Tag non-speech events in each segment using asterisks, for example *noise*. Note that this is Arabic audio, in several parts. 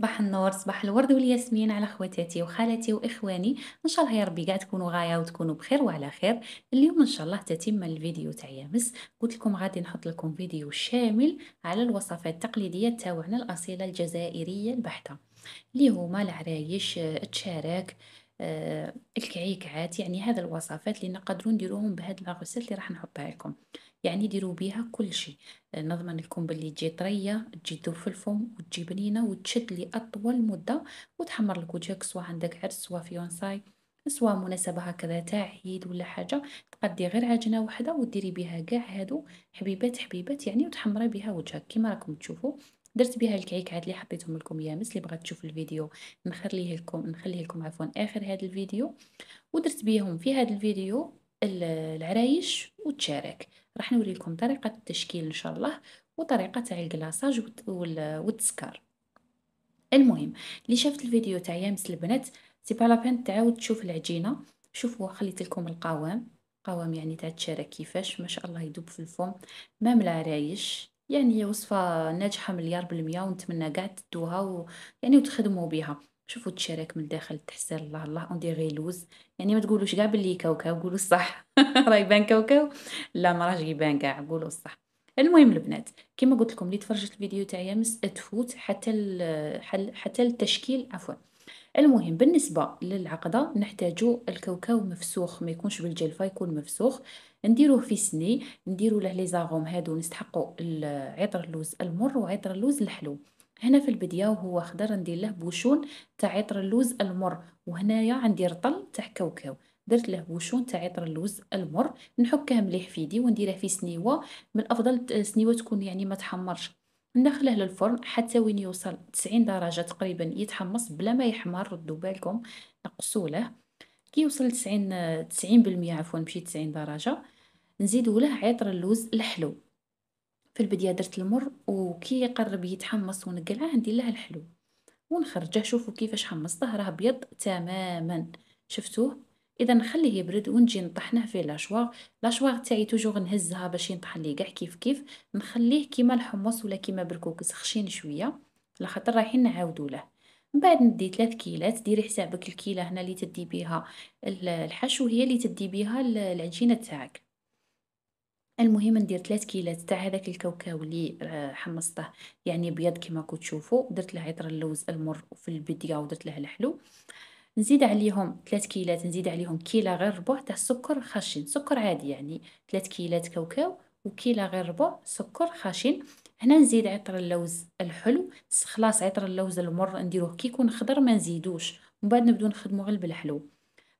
صباح النور صباح الورد والياسمين على خواتاتي وخالاتي واخواني ان شاء الله يا ربي كاع تكونوا غايه وتكونوا بخير وعلى خير اليوم ان شاء الله تتم الفيديو تاع يامس قلت لكم غادي نحط لكم فيديو شامل على الوصفات التقليديه تاعنا الاصيله الجزائريه البحته اللي هما العرايش التشارك الكعيكات آه، الكعيكعات يعني هذا الوصفات اللي نقدروا نديروهم بهذه لا اللي راح نحطها لكم يعني ديروا بيها كل شيء آه، نضمن لكم باللي تجي طريه تجي دو في الفم وتجي بنينه وتشد لاطول مده وتحمر لك وجهك سواء عندك عرس سواء فيونساي سواء مناسبه هكذا تاع عيد ولا حاجه تقدي غير عجنه وحده وديري بها كاع هادو حبيبات حبيبات يعني وتحمري بها وجهك كما راكم تشوفوا درت بها الكعكعات اللي حطيتهم لكم يامس اللي بغات تشوف الفيديو نخليه لكم نخليه لكم عفوا اخر هذا الفيديو ودرت بيهم في هذا الفيديو العرايش وتشارك راح لكم طريقة التشكيل ان شاء الله وطريقة تاع الكلاصاج والتسكار المهم اللي شافت الفيديو تاع يامس البنات سي با لابان تعاود تشوف العجينة شوفوا خليت لكم القوام قوام يعني تاع التشارك كيفاش ما شاء الله يدوب في الفم مام العرايش يعني وصفة ناجحة مليار بالمية ونتمنى قاع تدوها و... يعني وتخدموا بها شوفوا تشارك من الداخل تحسن الله الله اون ديغي لوز يعني ما تقولوش كاع باللي كاوكاو قولوا الصح *laughs* راه يبان كاوكاو لا ما راهش يبان كاع قولوا الصح المهم البنات كما قلت لكم اللي تفرجت الفيديو تاعي مس تفوت حتى حتى التشكيل عفوا المهم بالنسبه للعقده نحتاجو الكاوكاو مفسوخ ما يكونش بالجلفه يكون مفسوخ نديروه في سني نديرو له لي زاغوم هادو نستحقوا عطر اللوز المر وعطر اللوز الحلو هنا في البداية وهو خضر ندير له بوشون تاع عطر اللوز المر وهنايا عندي رطل تاع كاوكاو درت له بوشون تاع عطر اللوز المر نحكه مليح في يدي ونديره في سنيوه من الافضل سنيوه تكون يعني ما تحمرش ندخله للفرن حتى وين يوصل 90 درجه تقريبا يتحمص بلا ما يحمر ردوا بالكم نقصوا له كي يوصل 90 90% عفوا ماشي 90 درجه نزيدوا له عطر اللوز الحلو في البداية درت المر وكي يقرب يتحمص ونقلعه ندير له الحلو ونخرجه شوفوا كيفاش حمصته راه ابيض تماما شفتوه اذا نخليه يبرد ونجي نطحنه في لاشوار لاشوار تاعي توجور نهزها باش ينطحن لي كاع كيف كيف نخليه كيما الحمص ولا كيما بركوكس خشين شويه على خاطر رايحين نعاودو له من بعد ندي 3 كيلات ديري حسابك الكيله هنا اللي تدي بيها الحشو هي اللي تدي بيها العجينه تاعك المهم ندير تلات كيلات تاع هذاك الكاوكاو لي آه، حمصته يعني أبيض كيما تشوفوا درت درتله عطر اللوز المر في ودرت له الحلو، نزيد عليهم تلات كيلات نزيد عليهم كيلا غير ربع تاع سكر خشن سكر عادي يعني تلات كيلات كاوكاو وكيلا غير ربع سكر خشن، هنا نزيد عطر اللوز الحلو خلاص عطر اللوز المر نديروه كي يكون خضر من بعد نبدو نخدمو غير بالحلو،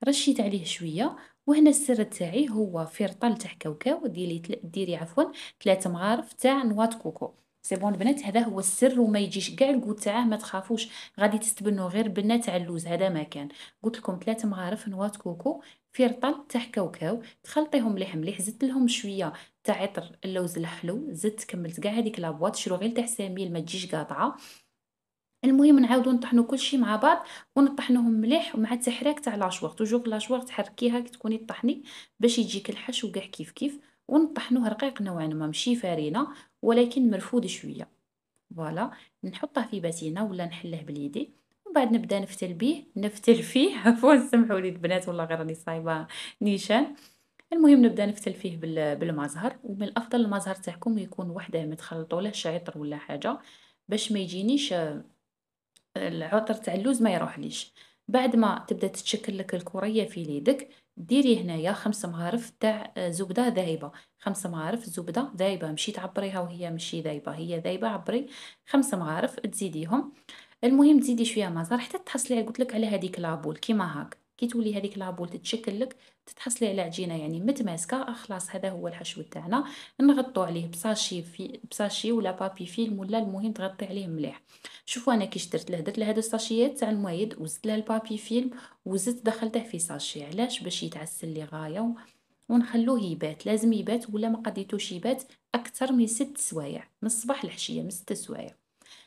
رشيت عليه شوية. وهنا السر تاعي هو في رطل تاع كاوكاو ديري ديري عفوا ثلاثة مغارف تاع نواة كوكو سي بون البنات هذا هو السر وما يجيش كاع الكو تاعه ما تخافوش غادي تستبنوا غير بنه تاع اللوز هذا ما كان قلت لكم ثلاثة مغارف نواة كوكو في رطل تاع كاوكاو تخلطيهم مليح مليح زدت لهم شويه تاع عطر اللوز الحلو زدت كملت كاع هذيك لابواط شرو غير تاع ساميل ما تجيش قاطعه المهم نعاودو نطحنو كلشي مع بعض ونطحنوهم مليح ومع التحريك تاع لاشوار توجور لاشوار تحركيها كي تكوني طحني باش يجيك الحشو كاع كيف كيف ونطحنوه رقيق نوعا ما ماشي فرينه ولكن مرفود شويه فوالا نحطه في باتينه ولا نحله باليدي ومن بعد نبدا نفتل بيه نفتل فيه *laughs* عفوا سمحوا لي البنات والله غير راني صايبه نيشان المهم نبدا نفتل فيه بالمزهر ومن الافضل المزهر تاعكم يكون وحده ما تخلطوا له شعيطر ولا حاجه باش ما يجينيش العطر تاع اللوز ما يروحليش بعد ما تبدا تتشكل لك الكريه في يدك ديري هنايا خمس مغارف تاع آه، زبده ذايبه خمس مغارف زبده ذايبه مشي تعبريها وهي ماشي ذايبه هي ذايبه عبري خمس مغارف تزيديهم المهم تزيدي شويه مزار حتى تحصلي قلت لك على هذيك لابول كيما هاك كي تولي هذيك لابول تتشكل لك تتحصلي على عجينه يعني متماسكه آه، خلاص هذا هو الحشو تاعنا نغطو عليه بساشي في بساشي ولا بابي فيلم ولا المهم تغطي عليه مليح شوفوا انا كيش درت له درت له الساشيات تاع المايد وزدت له البابي فيلم وزدت دخلته في ساشي علاش باش يتعسل لي غايه ونخلوه يبات لازم يبات ولا ما قديتوش يبات اكثر من ست سوايع من الصباح للعشيه من ست سوايع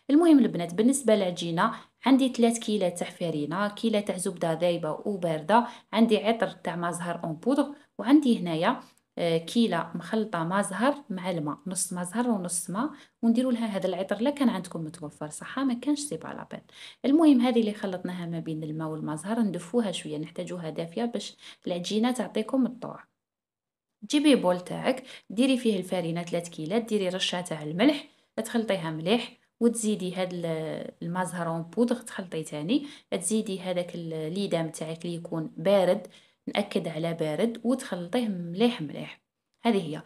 المهم البنات بالنسبه للعجينه عندي ثلاث كيلة تاع فرينه كيله تاع زبده ذايبه وبارده عندي عطر تاع مازهر اون بودغ وعندي هنايا آه، كيله مخلطه مازهر مع الماء نص مازهر ونص ماء ونديروا لها هذا العطر لا كان عندكم متوفر صح ما كانش سي با المهم هذه اللي خلطناها ما بين الماء والمازهر ندفوها شويه نحتاجوها دافيه باش العجينه تعطيكم الطوع تجيبي بول تاعك ديري فيه الفارينه 3 كيلات ديري رشه تاع الملح تخلطيها مليح وتزيدي هاد المازهرون بودغ تخلطي تاني تزيدي هذاك ليدام تاعك لي يكون بارد نأكد على بارد وتخلطيه مليح مليح هذه هي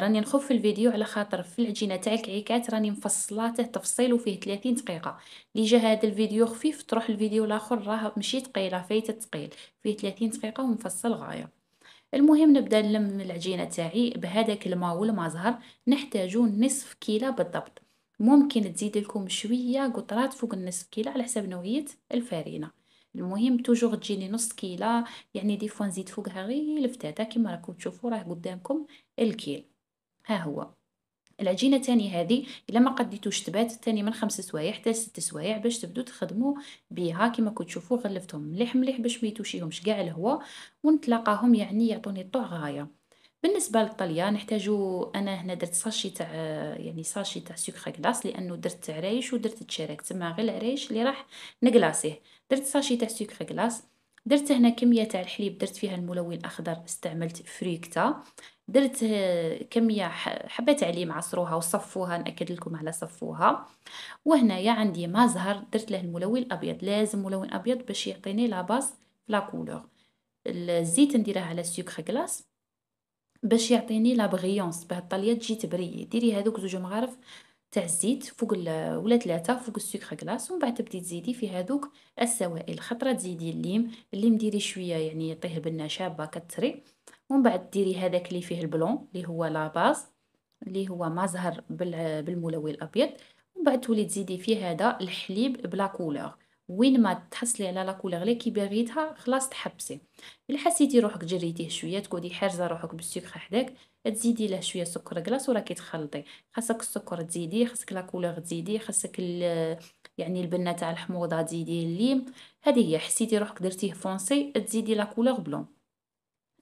راني نخف في الفيديو على خاطر في العجينه تاع الكعكات راني مفصلاته تفصيل وفيه 30 دقيقه اللي جا هذا الفيديو خفيف تروح الفيديو الاخر راه ماشي ثقيله فايت ثقيل فيه 30 دقيقه ومفصل غايه المهم نبدا نلم العجينه تاعي بهذاك الماء والمازهر نحتاجو نصف كيله بالضبط ممكن تزيد لكم شويه قطرات فوق النص كيله على حسب نوعيه الفرينه المهم توجور تجيني نص كيله يعني دي فوا نزيد فوقها غير الفتاته كما راكم تشوفوا راه قدامكم الكيل ها هو العجينه تاني هذه الا ما قديتوش تبات تاني من خمس سوايع حتى لست سوايع باش تبدو تخدموا بها كما تشوفوا غلفتهم مليح مليح باش ما يتوشيهمش كاع الهواء ونتلاقاهم يعني يعطوني الطوع غايه بالنسبه للطليه نحتاجو انا هنا درت ساشي تاع آه، يعني ساشي تاع سكر كلاص لانه درت عرايش ودرت تشارك تما غير العرايش اللي راح نكلاصيه درت ساشي تاع سكر كلاص درت هنا كميه تاع الحليب درت فيها الملون الاخضر استعملت فريكتا درت آه، كميه حبات عليم عصروها وصفوها ناكد لكم على صفوها وهنايا عندي ما زهر درت له الملون الابيض لازم ملون ابيض باش يعطيني لاباس لا كولور الزيت نديره على سكر كلاص باش يعطيني لا بغيونس باه الطلية تجي تبري ديري هادوك زوج مغارف تاع الزيت فوق ولا ثلاثة فوق السكر كلاص ومن بعد تبدي تزيدي في هادوك السوائل خطرة تزيدي الليم الليم ديري شوية يعني يعطيه بنة شابة كتري ومن بعد ديري هذاك اللي فيه البلون اللي هو لا باز اللي هو مزهر بالملوي الابيض ومن بعد تولي تزيدي فيه هذا الحليب بلا كولور وين ما تحصلي على كولور اللي كي بغيتها خلاص تحبسي الا حسيتي روحك جريتيه شويه تقعدي حارزه روحك بالسكر حداك تزيدي له شويه سكر كلاص وراكي تخلطي خاصك السكر تزيدي خاصك كولور تزيدي خاصك *hesitation* يعني البنه تاع الحموضه تزيدي الليم هذه هي حسيتي روحك درتيه فونسي تزيدي كولور بلون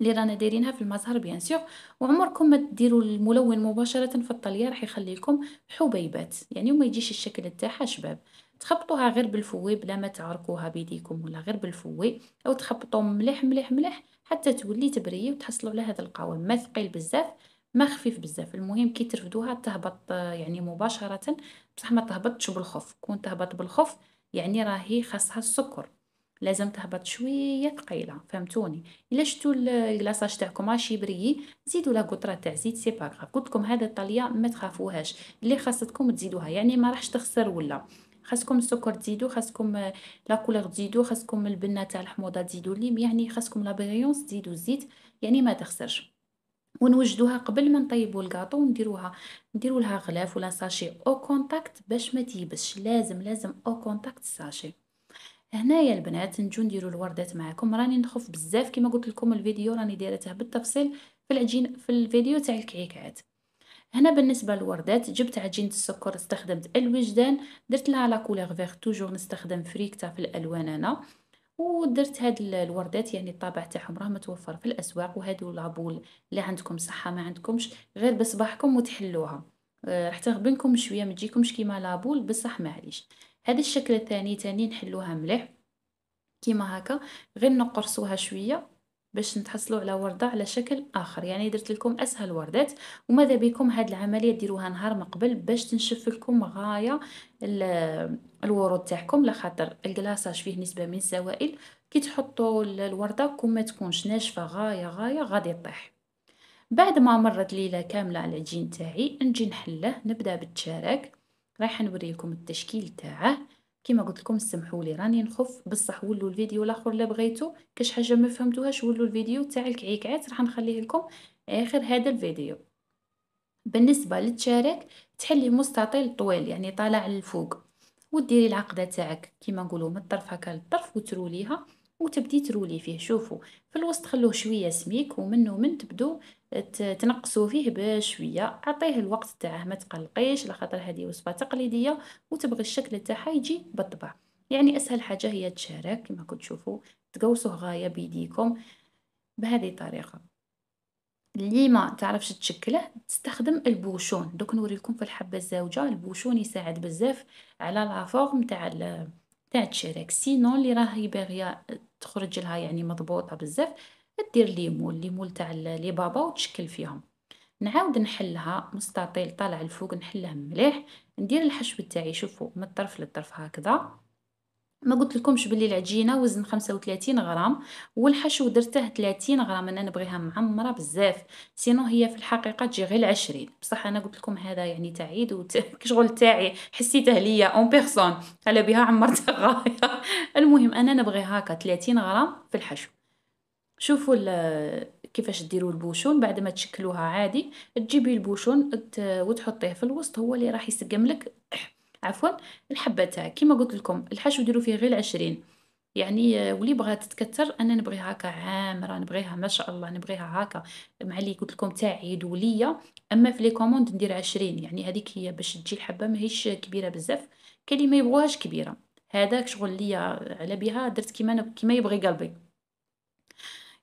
اللي رانا دايرينها في المزهر بيان سيغ وعمركم ما ديروا الملون مباشره في الطليه راح يخلي لكم حبيبات يعني وما يجيش الشكل تاعها شباب تخبطوها غير بالفوي بلا ما تعركوها بيديكم ولا غير بالفوي او تخبطوا مليح مليح مليح حتى تولي تبريه وتحصلوا على هذا القوام ما ثقيل بزاف ما خفيف بزاف المهم كي ترفدوها تهبط آه، يعني مباشره بصح ما تهبطش بالخف كون تهبط بالخف يعني راهي خاصها السكر لازم تهبط شويه ثقيله فهمتوني الا شفتوا الكلاصاج تاعكم راه بري زيدوا لا قطره تاع زيت سي باغ قلت لكم هذا الطاليه ما تخافوهاش اللي خاصتكم تزيدوها يعني ما راحش تخسر ولا خاصكم السكر تزيدو خاصكم لا كولور تزيدو خاصكم البنه تاع الحموضه تزيدو الليم يعني خاصكم لا بريونس تزيدو الزيت يعني ما تخسرش ونوجدوها قبل ما نطيبو الكاطو ونديروها نديرو لها غلاف ولا ساشي او كونتاكت باش ما تيبسش لازم لازم او كونتاكت ساشي هنايا البنات نجو نديرو الوردات معاكم راني نخف بزاف كما قلت لكم الفيديو راني دايرته بالتفصيل في العجين في الفيديو تاع الكعكات هنا بالنسبه للوردات جبت عجينه السكر استخدمت الوجدان درت لها لا كولور فيغ توجور نستخدم فريكتا في الالوان انا ودرت هاد الوردات يعني الطابع تاعهم راه متوفر في الاسواق وهادو لابول اللي عندكم صحه ما عندكمش غير بصباحكم وتحلوها أه حتى غبنكم شويه ما تجيكمش كيما لابول بصح معليش هذا الشكل الثاني تاني نحلوها مليح كيما هكا غير نقرصوها شويه باش نتحصلوا على وردة على شكل آخر يعني درت لكم أسهل وردات وماذا بكم هاد العملية ديروها نهار من قبل باش تنشف لكم غاية الورود تاعكم لخاطر خاطر الكلاصاج فيه نسبة من السوائل كي تحطوا الوردة كون ما تكونش ناشفة غاية غاية غادي طيح بعد ما مرت ليلة كاملة على الجين تاعي نجي نحله نبدا بالتشارك رايحه نوري لكم التشكيل تاعه كيما قلت لكم سمحوا لي راني نخف بصح ولوا الفيديو الاخر اللي بغيتو كاش حاجه ما فهمتوهاش ولوا الفيديو تاع الكعيكات راح نخليه لكم اخر هذا الفيديو بالنسبه للتشارك تحلي مستطيل طويل يعني طالع للفوق وديري العقده تاعك كيما نقولوا من الطرف هكا للطرف وتروليها وتبدي ترولي فيه شوفوا في الوسط خلوه شويه سميك ومنه من تبدو تنقصوا فيه بشويه عطيه الوقت تاعه ما تقلقيش لخاطر هذه وصفه تقليديه وتبغي الشكل تاعها يجي بالطبع يعني اسهل حاجه هي تشارك كما كنت تشوفوا تقوسوه غايه بيديكم بهذه الطريقه اللي ما تعرفش تشكله تستخدم البوشون دوك نوريكم في الحبه الزوجه البوشون يساعد بزاف على لافورم تاع تاع تشارك سينون اللي راهي باغيه تخرج لها يعني مضبوطه بزاف دير ليمون ليمون تاع لي بابا وتشكل فيهم نعاود نحلها مستطيل طالع الفوق نحله مليح ندير الحشو تاعي شوفوا من الطرف للطرف هكذا ما قلت لكمش بلي العجينه وزن 35 غرام والحشو درته 30 غرام انا نبغيها معمره بزاف سينو هي في الحقيقه تجي غير 20 بصح انا قلت لكم هذا يعني تعيد وشغل *laughs* تاعي حسيته ليا اون بيرسون على بها عمرتها غايه *laughs* المهم انا نبغي هكا 30 غرام في الحشو شوفوا كيفاش ديروا البوشون بعد ما تشكلوها عادي تجيبي البوشون وتحطيه في الوسط هو اللي راح يسقم لك عفوا الحبة تاع كيما قلت لكم الحشو ديروا فيه غير العشرين يعني آه، ولي بغا تتكتر انا نبغيها هكا عامره نبغيها ما شاء الله نبغيها هكا مع اللي قلت لكم تاع عيد وليا اما في لي كوموند ندير عشرين يعني هذيك هي باش تجي الحبه ماهيش كبيره بزاف كاين اللي ما يبغوهاش كبيره هذاك شغل ليا على بها درت كيما كيما يبغي قلبي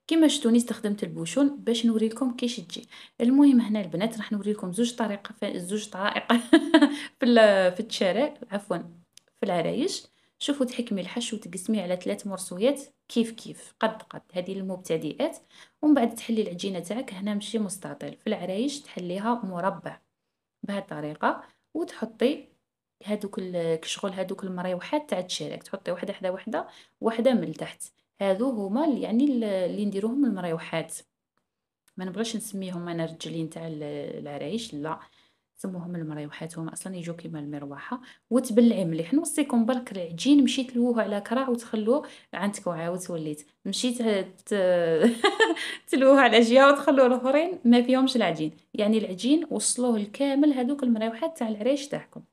كيما شتوني استخدمت البوشون باش نوريلكم كيش تجي المهم هنا البنات راح نوريلكم زوج طريقه ف... زوج طرائق *laughs* في في الشارع عفوا في العرايش شوفوا تحكمي الحشو وتقسمي على ثلاث مرسويات كيف كيف قد قد هذه المبتدئات ومن بعد تحلي العجينه تاعك هنا ماشي مستطيل في العرايش تحليها مربع بهذه الطريقه وتحطي هادوك شغل هادوك المريوحات تاع الشارع تحطي وحده حدا وحده وحده من تحت هادو هما يعني اللي نديروهم المريوحات ما نبغيش نسميهم انا الرجلين تاع العرايش لا سموهم المريوحات هما اصلا يجو كيما المروحه وتبلعي مليح نوصيكم برك العجين مشيت تلوه على كراع وتخلوه عندك وعاود وليت مشيت ت... *laughs* تلوه على جهه وتخلوه الاخرين ما فيهمش العجين يعني العجين وصلوه الكامل هذوك المريوحات تاع العريش تاعكم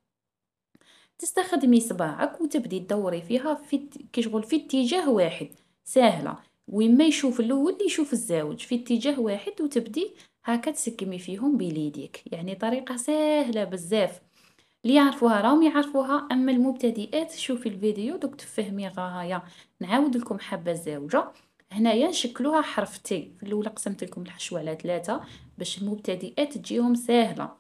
تستخدمي صباعك وتبدي تدوري فيها في كي شغل في اتجاه واحد ساهلة وين يشوف الاول يشوف الزاوج في اتجاه واحد وتبدي هكا تسكمي فيهم بليديك يعني طريقه سهله بزاف اللي يعرفوها راهم يعرفوها اما المبتدئات شوفي الفيديو دوك تفهمي غاية نعاود لكم حبه الزوجه هنايا نشكلوها حرف تي في الاولى قسمت لكم الحشوه على ثلاثة باش المبتدئات تجيهم ساهله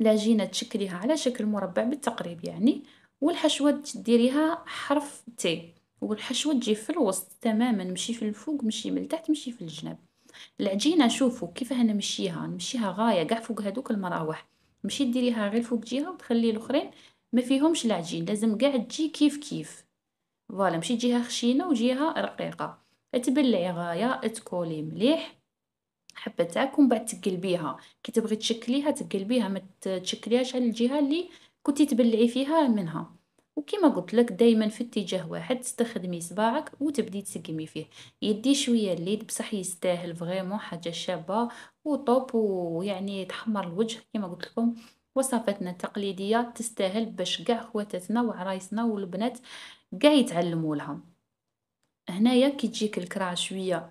لا جينا تشكليها على شكل مربع بالتقريب يعني والحشوه ديريها حرف تي والحشوة تجي في الوسط تماما مشي في الفوق مشي من التحت مشي في الجناب العجينه شوفوا كيفاه نمشيها نمشيها غايه كاع فوق هذوك المراوح مشي ديريها غير فوق جهه وتخلي الاخرين ما فيهمش العجين لازم كاع تجي كيف كيف فوالا مشي جهه خشينه وجهه رقيقه تبلعي غايه تكولي مليح حبه تاعك بعد تقلبيها كي تبغي تشكليها تقلبيها ما تشكليهاش على الجهه اللي كنتي تبلعي فيها منها وكما قلت لك دائما في اتجاه واحد تستخدمي صباعك وتبدي تسقمي فيه يدي شويه الليد بصح يستاهل فريمون حاجه شابه وطوب ويعني تحمر الوجه كما قلت لكم وصفاتنا التقليديه تستاهل باش كاع خواتاتنا وعرايسنا والبنات كاع يتعلموا لها هنايا كي تجيك الكرع شويه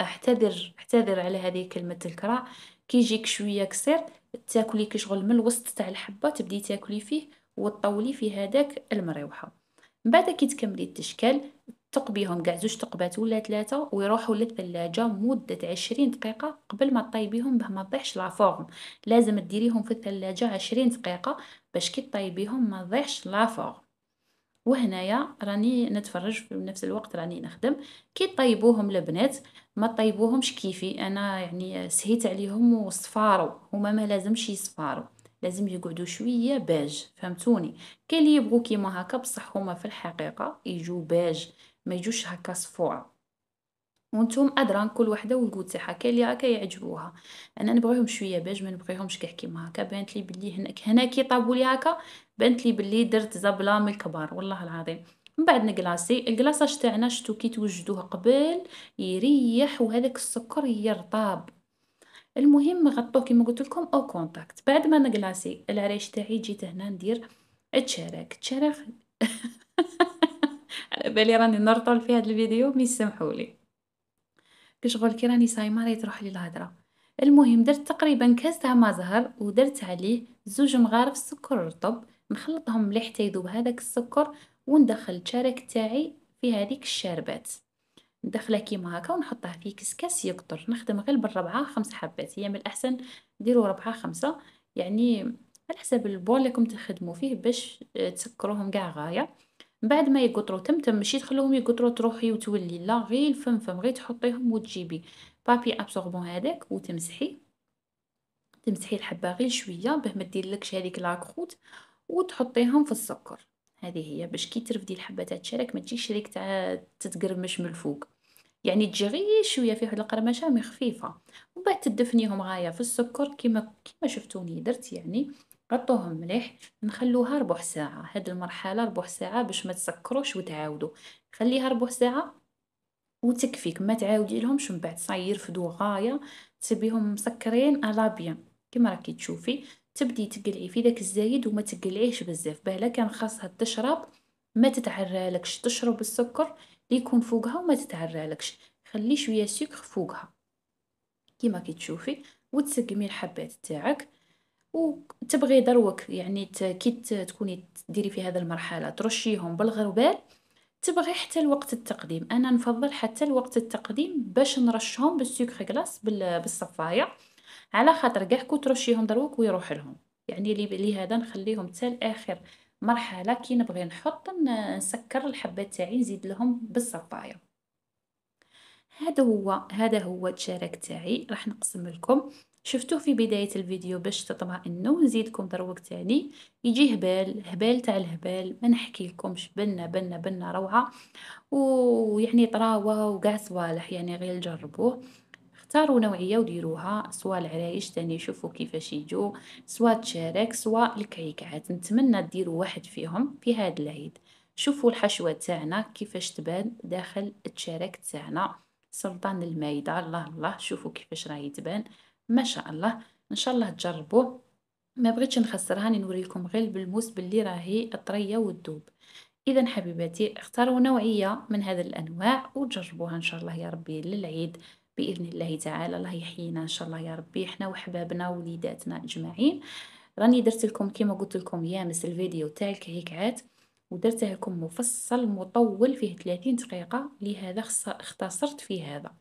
احتذر احتذر على هذه كلمه الكرع كي يجيك شويه كسير تاكلي كي شغل من الوسط تاع الحبه تبدي تاكلي فيه وتطولي في هذاك المريوحه من بعد كي تكملي التشكال تقبيهم كاع زوج تقبات ولا ثلاثه ويروحوا للثلاجه مده 20 دقيقه قبل ما طيبيهم باه ما تطيحش لا لازم ديريهم في الثلاجه 20 دقيقه باش كي طيبيهم ما تطيحش لا وهنايا راني نتفرج في نفس الوقت راني نخدم كي طيبوهم البنات ما طيبوهمش كيفي انا يعني سهيت عليهم وصفاروا هما ما لازمش يصفاروا لازم يقعدوا شويه باج فهمتوني كاين اللي يبغوا كيما هكا بصح هما في الحقيقه يجوا باج ما يجوش هكا صفوعه وانتم ادران كل وحده والكود تاعها كاين اللي هكا يعجبوها انا نبغيهم شويه باج ما نبغيهمش كاع كيما هكا بانت لي بلي هناك هنا كي طابوا لي هكا بانت لي بلي درت زبله من الكبار والله العظيم من بعد نكلاصي الكلاصاج تاعنا شتو كي توجدوه قبل يريح وهذاك السكر يرطاب المهم غطوه كيما قلت لكم او كونتاكت بعد ما نقلاسي العريش تاعي جيت هنا ندير تشارك تشارك *laughs* على بالي راني نرطل في هذا الفيديو مي سمحوا لي كشغل كي راني صايمه راهي تروح لي الهضره المهم درت تقريبا كاس تاع ما زهر ودرت عليه زوج مغارف سكر رطب نخلطهم مليح حتى يذوب هذاك السكر وندخل التشارك تاعي في هذيك الشربات ندخله كيما هكا ونحطها في كاس يقطر نخدم غير بالربعة خمس حبات هي من الأحسن ديروا ربعة خمسة يعني على حسب البول لكم تخدموا فيه باش آه، تسكروهم كاع غاية من بعد ما يقطروا تم ماشي تخلوهم يقطروا تروحي وتولي لا غير الفم فم غير تحطيهم وتجيبي بابي ابسوربون هذاك وتمسحي تمسحي الحبه غير شويه باه ما ديرلكش هذيك لاكروت وتحطيهم في السكر هذه هي باش كي ترفدي الحبه تاع الشرك ما تجيش شريك تاع تتقرمش من الفوق يعني تجري شوية في واحد القرمشة مي خفيفة ومن بعد تدفنيهم غاية في السكر كيما كيما شفتوني درت يعني غطوهم مليح نخلوها ربع ساعة هاد المرحلة ربع ساعة باش ما تسكروش وتعاودوا خليها ربع ساعة وتكفيك ما لهمش من بعد صاير فدو غاية تبيهم مسكرين الا بيان كيما راكي تشوفي تبدي تقلعي في داك الزايد وما تقلعيش بزاف بالا كان خاصها تشرب ما تتعرى لكش تشرب السكر اللي يكون فوقها وما تتعرى لكش خلي شويه سكر فوقها كيما كي تشوفي وتسقمي الحبات تاعك وتبغي دروك يعني كي تكوني ديري في هذا المرحله ترشيهم بالغربال تبغي حتى الوقت التقديم انا نفضل حتى الوقت التقديم باش نرشهم بالسكر غلاس بالصفايه على خاطر كاع كو ترشيهم دروك ويروح لهم يعني لهذا نخليهم حتى لاخر مرحله كي نبغي نحط نسكر الحبات تاعي نزيد لهم بالصفايه هذا هو هذا هو الشارك تاعي راح نقسم لكم شفتوه في بداية الفيديو باش تطمئنوا نزيدكم دروك تاني يجي هبال هبال تاع الهبال ما نحكي لكمش بنا بنا بنا روعة ويعني طراوة وقاع صوالح يعني غير جربوه اختاروا نوعية وديروها سواء العرايش تاني شوفوا كيفاش يجو سواء تشارك سواء الكعكعات نتمنى ديروا واحد فيهم في هاد العيد شوفوا الحشوة تاعنا كيفاش تبان داخل التشارك تاعنا سلطان المايدة الله الله شوفوا كيفاش راهي تبان ما شاء الله ان شاء الله تجربوه ما بغيتش نخسرها نوريكم غير بالموس باللي راهي طريه وتذوب اذا حبيباتي اختاروا نوعيه من هذا الانواع وجربوها ان شاء الله يا ربي للعيد باذن الله تعالى الله يحيينا ان شاء الله يا ربي حنا وحبابنا ووليداتنا اجمعين راني درت لكم كما قلت لكم يامس الفيديو تاع الكيكات ودرته لكم مفصل مطول فيه 30 دقيقه لهذا اختصرت في هذا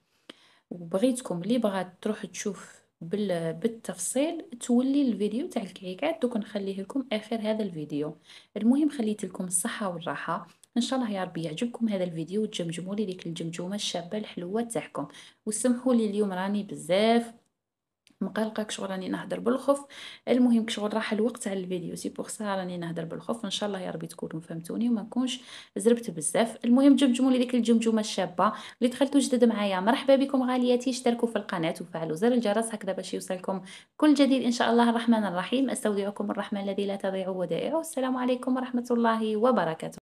وبغيتكم اللي بغات تروح تشوف بالتفصيل تولي الفيديو تاع الكيكات دوك نخليه لكم اخر هذا الفيديو المهم خليت لكم الصحه والراحه ان شاء الله يا ربي يعجبكم هذا الفيديو وتجمجموا لي ديك الجمجمه الشابه الحلوه تاعكم وسمحوا لي اليوم راني بزاف مقلقه كشغل راني نهضر بالخف المهم كشغل راح الوقت على الفيديو سي بوغ سا راني نهضر بالخف ان شاء الله يا ربي تكونوا فهمتوني وما نكونش زربت بزاف المهم جمجموا لي ديك الجمجمه الشابه اللي دخلتوا جدد معايا مرحبا بكم غالياتي اشتركوا في القناه وفعلوا زر الجرس هكذا باش يوصلكم كل جديد ان شاء الله الرحمن الرحيم استودعكم الرحمن الذي لا تضيع ودائعه السلام عليكم ورحمه الله وبركاته